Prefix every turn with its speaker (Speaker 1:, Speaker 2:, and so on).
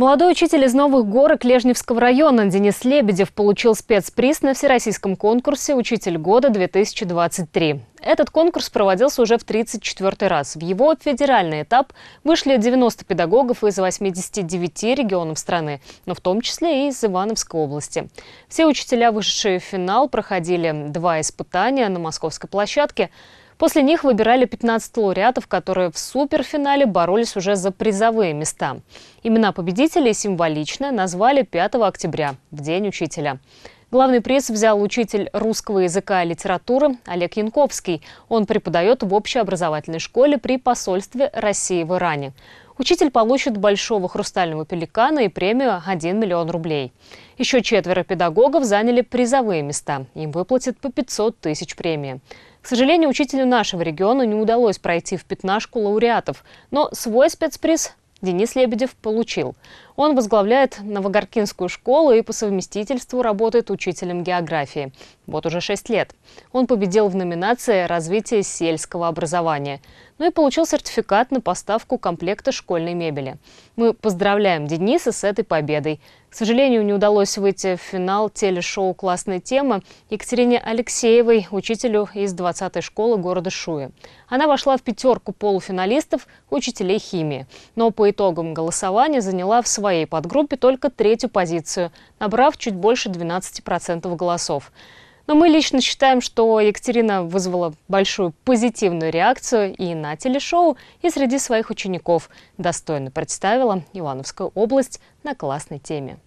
Speaker 1: Молодой учитель из Новых Горок Лежневского района Денис Лебедев получил спецприз на Всероссийском конкурсе «Учитель года-2023». Этот конкурс проводился уже в 34 й раз. В его федеральный этап вышли 90 педагогов из 89 регионов страны, но в том числе и из Ивановской области. Все учителя, вышедшие в финал, проходили два испытания на московской площадке. После них выбирали 15 лауреатов, которые в суперфинале боролись уже за призовые места. Имена победителей символично назвали 5 октября, в День учителя. Главный приз взял учитель русского языка и литературы Олег Янковский. Он преподает в общеобразовательной школе при посольстве России в Иране. Учитель получит большого хрустального пеликана и премию 1 миллион рублей. Еще четверо педагогов заняли призовые места. Им выплатят по 500 тысяч премии. К сожалению, учителю нашего региона не удалось пройти в пятнашку лауреатов, но свой спецприз Денис Лебедев получил. Он возглавляет Новогоркинскую школу и по совместительству работает учителем географии вот уже 6 лет. Он победил в номинации «Развитие сельского образования», ну и получил сертификат на поставку комплекта школьной мебели. Мы поздравляем Дениса с этой победой. К сожалению, не удалось выйти в финал телешоу «Классная тема» Екатерине Алексеевой, учителю из 20-й школы города Шуя. Она вошла в пятерку полуфиналистов учителей химии, но по итогам голосования заняла в своей подгруппе только третью позицию, набрав чуть больше 12% голосов. Но мы лично считаем, что Екатерина вызвала большую позитивную реакцию и на телешоу, и среди своих учеников. Достойно представила Ивановскую область на классной теме.